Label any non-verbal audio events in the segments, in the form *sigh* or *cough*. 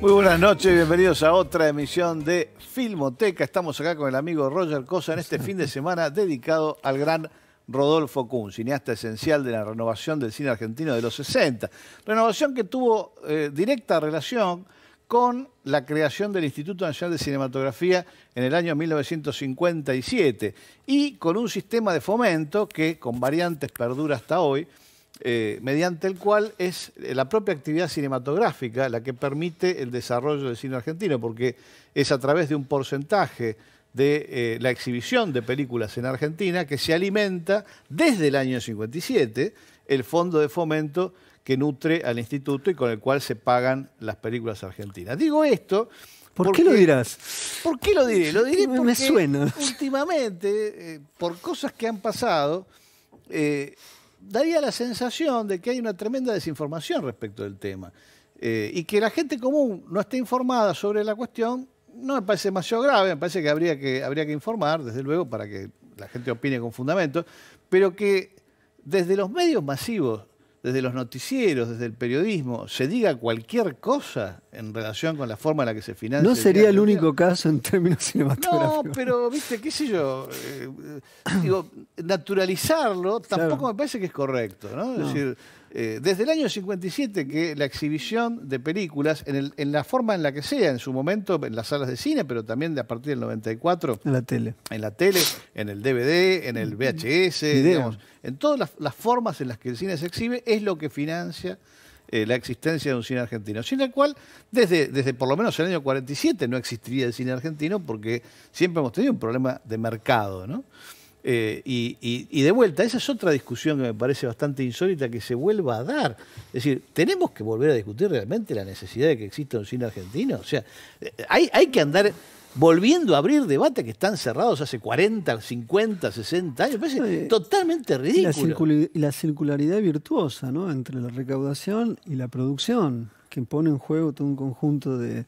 Muy buenas noches, y bienvenidos a otra emisión de Filmoteca. Estamos acá con el amigo Roger Cosa en este fin de semana dedicado al gran Rodolfo Kuhn, cineasta esencial de la renovación del cine argentino de los 60. Renovación que tuvo eh, directa relación con la creación del Instituto Nacional de Cinematografía en el año 1957 y con un sistema de fomento que, con variantes, perdura hasta hoy, eh, mediante el cual es eh, la propia actividad cinematográfica la que permite el desarrollo del cine argentino, porque es a través de un porcentaje de eh, la exhibición de películas en Argentina que se alimenta desde el año 57 el fondo de fomento que nutre al instituto y con el cual se pagan las películas argentinas. Digo esto ¿Por qué lo dirás? ¿Por qué lo diré? Lo diré *laughs* porque me suena. últimamente, por cosas que han pasado, eh, daría la sensación de que hay una tremenda desinformación respecto del tema. Eh, y que la gente común no esté informada sobre la cuestión no me parece demasiado grave, me parece que habría que, habría que informar, desde luego, para que la gente opine con fundamento, pero que desde los medios masivos desde los noticieros, desde el periodismo, se diga cualquier cosa en relación con la forma en la que se financia. No sería el único caso en términos cinematográficos. No, pero, viste, qué sé yo, eh, digo, naturalizarlo tampoco me parece que es correcto, ¿no? Es decir, eh, desde el año 57 que la exhibición de películas, en, la forma en la que sea, en su momento en las salas de cine, pero también de a partir del 94. En la tele. En la tele, en el DVD, en el VHS, digamos, en todas las, formas en las que el cine se exhibe, es lo que financia eh, la existencia de un cine argentino, sin el cual desde, desde por lo menos el año 47 no existiría el cine argentino porque siempre hemos tenido un problema de mercado, ¿no? Eh, y, de vuelta, esa es otra discusión que me parece bastante insólita que se vuelva a dar. Es decir, tenemos que volver a discutir realmente la necesidad de que exista un cine argentino. O sea, eh, hay, hay que andar volviendo a abrir debates que están cerrados hace 40, 50, 60 años. Me parece totalmente ridículo. La, circularidad virtuosa entre la recaudación y la producción que pone en juego todo un conjunto de...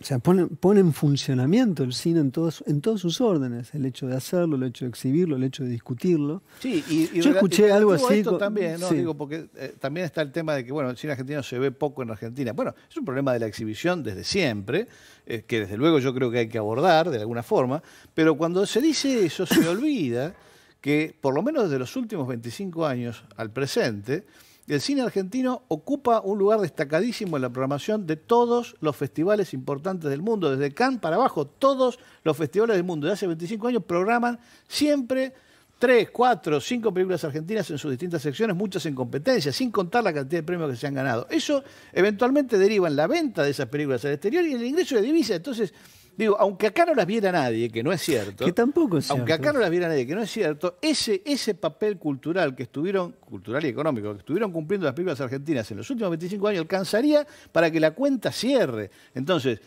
o sea, pone, en funcionamiento el cine en todos, en todos sus órdenes, el hecho de hacerlo, el hecho de exhibirlo, el hecho de discutirlo. Sí, y, yo escuché algo así. Esto también, porque eh, también está el tema de que, bueno, el cine argentino se ve poco en Argentina. Bueno, es un problema de la exhibición desde siempre, eh, que desde luego yo creo que hay que abordar de alguna forma, pero cuando se dice eso se *coughs* olvida que por lo menos desde los últimos 25 años al presente, el cine argentino ocupa un lugar destacadísimo en la programación de todos los festivales importantes del mundo. Desde Cannes para abajo, todos los festivales del mundo de hace 25 años programan siempre tres, cuatro, cinco películas argentinas en sus distintas secciones, muchas en competencia, sin contar la cantidad de premios que se han ganado. Eso eventualmente deriva en la venta de esas películas al exterior y en el ingreso de divisas. Entonces, Digo, aunque acá no las viera nadie, que no es cierto. Que tampoco es cierto. Aunque acá no las viera nadie, que no es cierto, ese, ese papel cultural que estuvieron, cultural y económico, que estuvieron cumpliendo las películas argentinas en los últimos 25 años, alcanzaría para que la cuenta cierre. Entonces,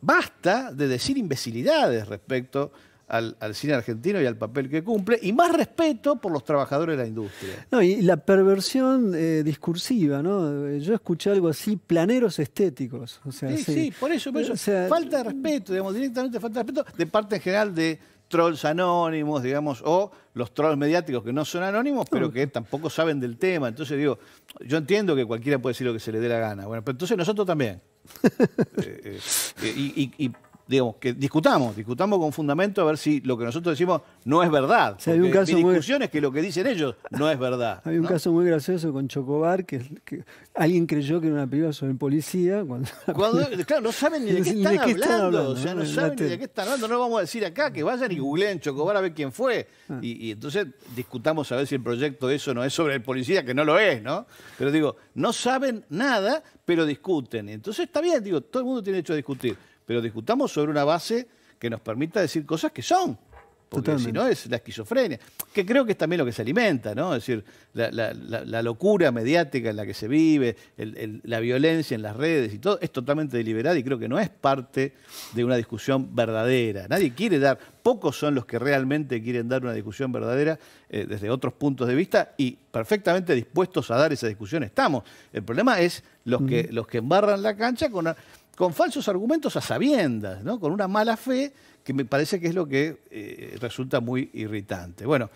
basta de decir imbecilidades respecto al, cine argentino y al papel que cumple, y más respeto por los trabajadores de la industria. No, y la perversión eh, discursiva, ¿no? Yo escuché algo así, planeros estéticos. sí, sí, por eso, falta de respeto, digamos, directamente falta de respeto de parte en general de trolls anónimos, digamos, o los trolls mediáticos que no son anónimos, pero que tampoco saben del tema. Entonces digo, yo entiendo que cualquiera puede decir lo que se le dé la gana. Bueno, pero entonces nosotros también. *laughs* Eh, eh, y digamos, que discutamos, discutamos con fundamento a ver si lo que nosotros decimos no es verdad. hay un discusión que lo que dicen ellos no es verdad. Hay un caso muy gracioso con Chocobar, que, alguien creyó que era una película sobre policía. claro, no saben ni de qué están, hablando, no saben ni de qué están hablando. No vamos a decir acá que vayan y googleen Chocobar a ver quién fue. Ah. Y, entonces discutamos a ver si el proyecto de eso no es sobre el policía, que no lo es, ¿no? Pero digo, no saben nada, pero discuten. Entonces está bien, digo, todo el mundo tiene derecho a discutir pero discutamos sobre una base que nos permita decir cosas que son. Porque si no es la esquizofrenia, que creo que es también lo que se alimenta, ¿no? Es decir, la, locura mediática en la que se vive, la violencia en las redes y todo, es totalmente deliberada y creo que no es parte de una discusión verdadera. Nadie quiere dar, pocos son los que realmente quieren dar una discusión verdadera eh, desde otros puntos de vista y perfectamente dispuestos a dar esa discusión estamos. El problema es los, que, los que embarran la cancha con con falsos argumentos a sabiendas, con una mala fe que me parece que es lo que eh, resulta muy irritante. Bueno,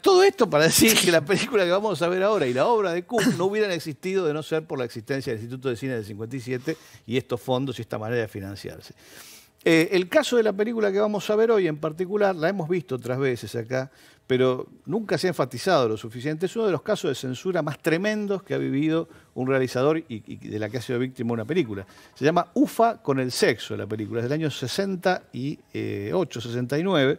todo esto para decir que la película que vamos a ver ahora y la obra de Kuhn no hubieran existido de no ser por la existencia del Instituto de Cine del 57 y estos fondos y esta manera de financiarse. Eh, el caso de la película que vamos a ver hoy en particular, la hemos visto otras veces acá, pero nunca se ha enfatizado lo suficiente. Es uno de los casos de censura más tremendos que ha vivido un realizador y, de la que ha sido víctima una película. Se llama UFA con el sexo, la película, es del año 68, 69.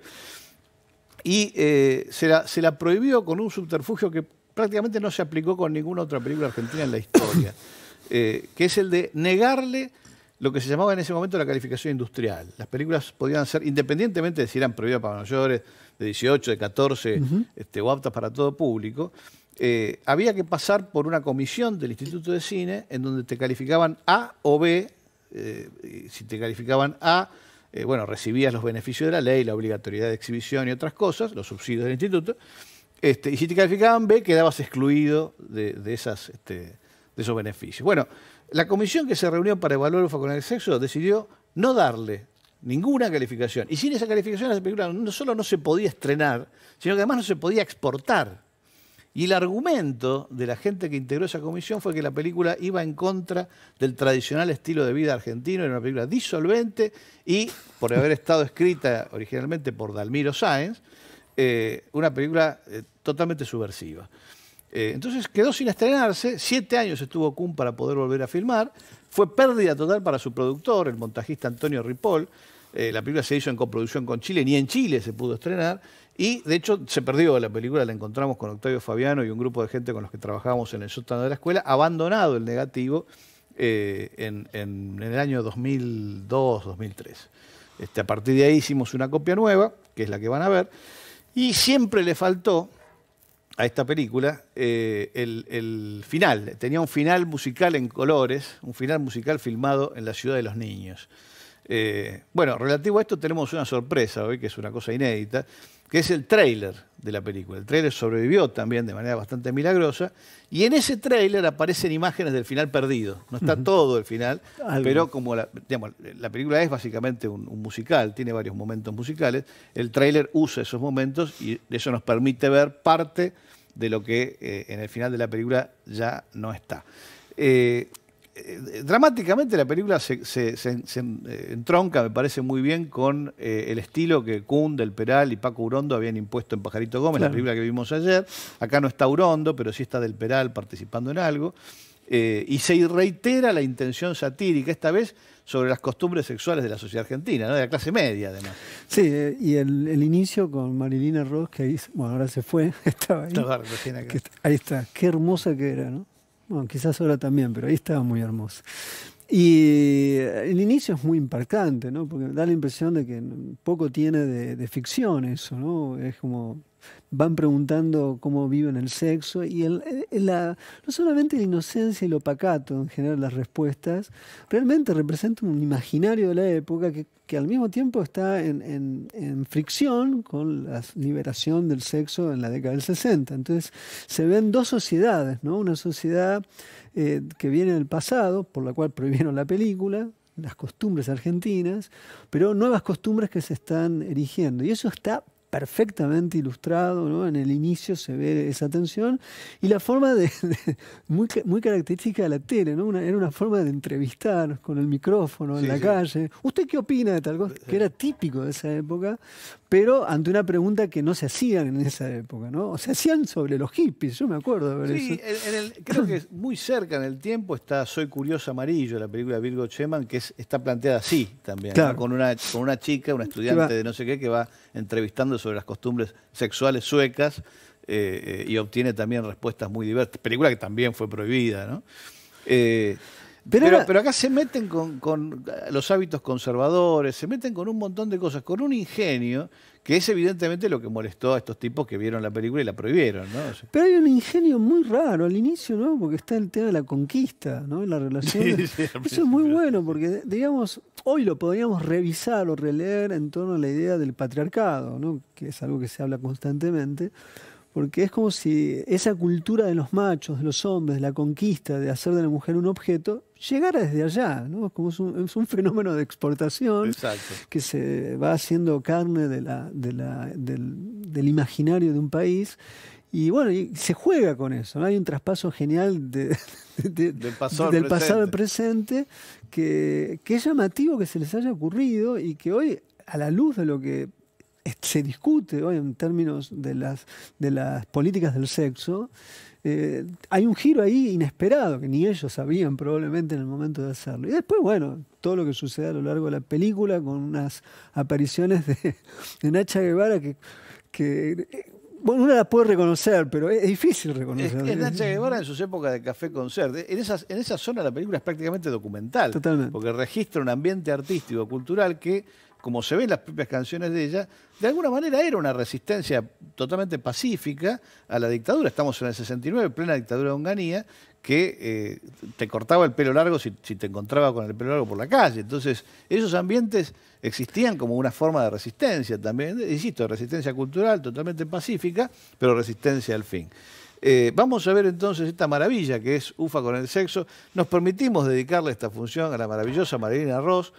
Y eh, se, la, se la prohibió con un subterfugio que prácticamente no se aplicó con ninguna otra película argentina en la historia, *coughs* eh, que es el de negarle lo que se llamaba en ese momento la calificación industrial. Las películas podían ser, independientemente de si eran prohibidas para mayores, de 18, de 14, este, o aptas para todo público, eh, había que pasar por una comisión del Instituto de Cine en donde te calificaban A o B. Eh, si te calificaban A, eh, bueno, recibías los beneficios de la ley, la obligatoriedad de exhibición y otras cosas, los subsidios del instituto. Este, y si te calificaban B, quedabas excluido de, de este, esos beneficios. Bueno, la comisión que se reunió para evaluar UFA con el sexo decidió no darle ninguna calificación. Y sin esa calificación la película no solo no se podía estrenar, sino que además no se podía exportar. Y el argumento de la gente que integró esa comisión fue que la película iba en contra del tradicional estilo de vida argentino, era una película disolvente y, por haber estado escrita originalmente por Dalmiro Sáenz, eh, una película eh, totalmente subversiva. Eh, entonces quedó sin estrenarse, siete años estuvo Kuhn para poder volver a filmar, fue pérdida total para su productor, el montajista Antonio Ripoll, eh, la película se hizo en coproducción con Chile, ni en Chile se pudo estrenar, y de hecho se perdió la película, la encontramos con Octavio Fabiano y un grupo de gente con los que trabajábamos en el sótano de la escuela, abandonado el negativo eh, en, el año 2002-2003. Este, a partir de ahí hicimos una copia nueva, que es la que van a ver, y siempre le faltó, a esta película eh, el, final. Tenía un final musical en colores, un final musical filmado en la ciudad de los niños. Eh, bueno, relativo a esto tenemos una sorpresa hoy, que es una cosa inédita que es el trailer de la película. El trailer sobrevivió también de manera bastante milagrosa. Y en ese trailer aparecen imágenes del final perdido. No está todo el final, pero como la, película es básicamente un, musical, tiene varios momentos musicales, el trailer usa esos momentos y eso nos permite ver parte de lo que eh, en el final de la película ya no está. Eh, eh, eh, dramáticamente la película se, entronca, me parece muy bien, con eh, el estilo que Kuhn, Del Peral y Paco Urondo habían impuesto en Pajarito Gómez, la película que vimos ayer. Acá no está Urondo, pero sí está Del Peral participando en algo. y se reitera la intención satírica, esta vez sobre las costumbres sexuales de la sociedad argentina, de la clase media además. Sí, y el, inicio con Marilina Ross, que ahí, bueno, ahora se fue, *laughs* estaba ahí. ahí está, qué hermosa que era, ¿no? Bueno, quizás ahora también, pero ahí estaba muy hermoso. Y el inicio es muy impactante, ¿no? Porque da la impresión de que poco tiene de, de ficción eso, ¿no? Es como van preguntando cómo viven el sexo y el, eh, eh, no solamente la inocencia y lo opacato en general las respuestas, realmente representa un imaginario de la época que, al mismo tiempo está en, en, fricción con la liberación del sexo en la década del 60. Entonces se ven dos sociedades, ¿no? una sociedad eh, que viene del pasado, por la cual prohibieron la película, las costumbres argentinas, pero nuevas costumbres que se están erigiendo. Y eso está perfectamente ilustrado, ¿no? en el inicio se ve esa tensión, y la forma de, muy, característica de la tele, ¿no? era una forma de entrevistar con el micrófono en la calle. ¿Usted qué opina de tal cosa? Que era típico de esa época, pero ante una pregunta que no se hacían en esa época, ¿no? O se hacían sobre los hippies, yo me acuerdo de ver sí, creo que muy cerca en el tiempo está Soy Curioso Amarillo, la película de Virgo Cheman, que está planteada así también, con, una, con una chica, una estudiante de no sé qué, que va entrevistando sobre las costumbres sexuales suecas eh, eh, y obtiene también respuestas muy diversas. Película que también fue prohibida, eh, pero, acá se meten con, eh, los hábitos conservadores, se meten con un montón de cosas, con un ingenio que es evidentemente lo que molestó a estos tipos que vieron la película y la prohibieron, Pero hay un ingenio muy raro al inicio, ¿no? Porque está el tema de la conquista, ¿no? La relación. Eso es muy bueno porque, digamos, hoy lo podríamos revisar o releer en torno a la idea del patriarcado, ¿no? Que es algo que se habla constantemente porque es como si esa cultura de los machos, de los hombres, de la conquista, de hacer de la mujer un objeto, llegara desde allá, ¿no? es un, fenómeno de exportación que se va haciendo carne de la, del, imaginario de un país y bueno, y se juega con eso. ¿no? Hay un traspaso genial del, pasado, al presente que, es llamativo que se les haya ocurrido y que hoy, a la luz de lo que se discute hoy en términos de las, de las políticas del sexo, eh, hay un giro ahí inesperado que ni ellos sabían probablemente en el momento de hacerlo. Y después, bueno, todo lo que sucede a lo largo de la película con unas apariciones de, Nacha Guevara que, eh, bueno, uno la puede reconocer, pero es, difícil reconocerla. Es, Nacha Guevara en sus épocas de Café Concert. En, esas, en esa zona la película es prácticamente documental. Totalmente. Porque registra un ambiente artístico, cultural que como se ven en las propias canciones de ella, de alguna manera era una resistencia totalmente pacífica a la dictadura. Estamos en el 69, plena dictadura de Onganía, que eh, te cortaba el pelo largo si, te encontraba con el pelo largo por la calle. Entonces, esos ambientes existían como una forma de resistencia también, insisto, resistencia cultural totalmente pacífica, pero resistencia al fin. Eh, vamos a ver entonces esta maravilla que es UFA con el sexo. Nos permitimos dedicarle esta función a la maravillosa Marilina Ross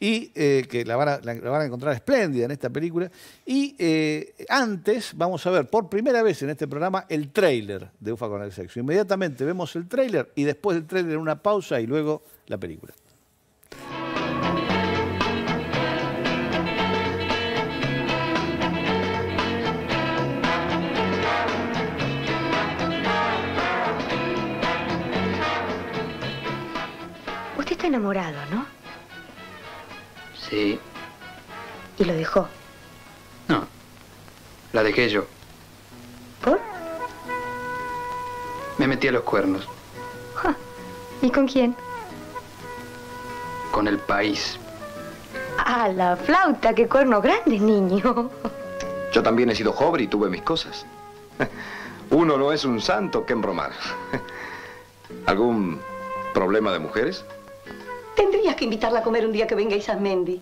y eh, que la van, a, encontrar espléndida en esta película. Y eh, antes vamos a ver por primera vez en este programa el tráiler de UFA con el sexo. Inmediatamente vemos el tráiler y después del tráiler una pausa y luego la película. ¿Usted está enamorado, no? Sí. ¿Y lo dejó? No. La dejé yo. ¿Por? Me metí a los cuernos. ¿Y con quién? Con el país. A la flauta, qué cuerno grande, niño. Yo también he sido joven y tuve mis cosas. Uno no es un santo que embromar. ¿Algún problema de mujeres? Tendrías que invitarla a comer un día que venga Isasmendi.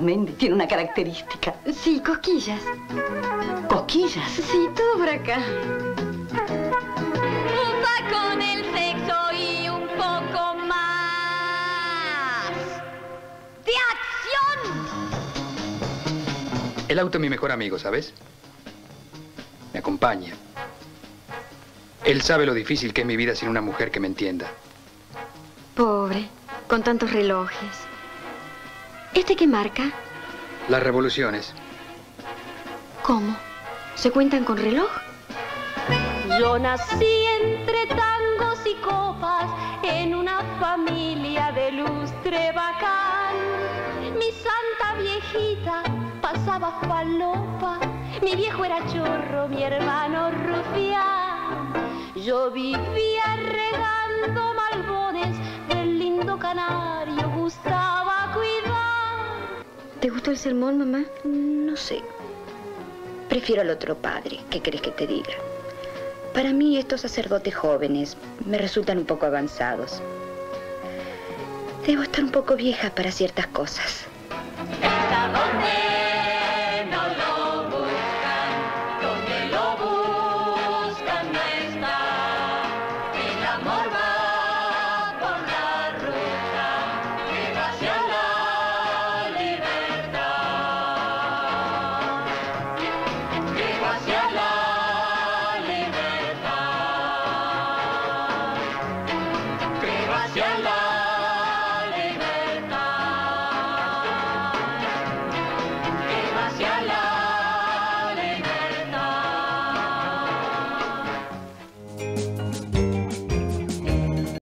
Mendy tiene una característica. Sí, coquillas. Coquillas. Sí, todo por acá. con el sexo y un poco más. ¡De acción! El auto es mi mejor amigo, ¿sabes? Me acompaña. Él sabe lo difícil que es mi vida sin una mujer que me entienda. Pobre, con tantos relojes. ¿Este qué marca? Las revoluciones. ¿Cómo? ¿Se cuentan con reloj? Yo nací entre tangos y copas en una familia de lustre bacán. Mi santa viejita pasaba falopa, mi viejo era chorro, mi hermano rufián. Yo vivía regando ¿Te gustó el sermón, mamá? No sé. Prefiero al otro padre. ¿Qué crees que te diga? Para mí estos sacerdotes jóvenes me resultan un poco avanzados. Debo estar un poco vieja para ciertas cosas.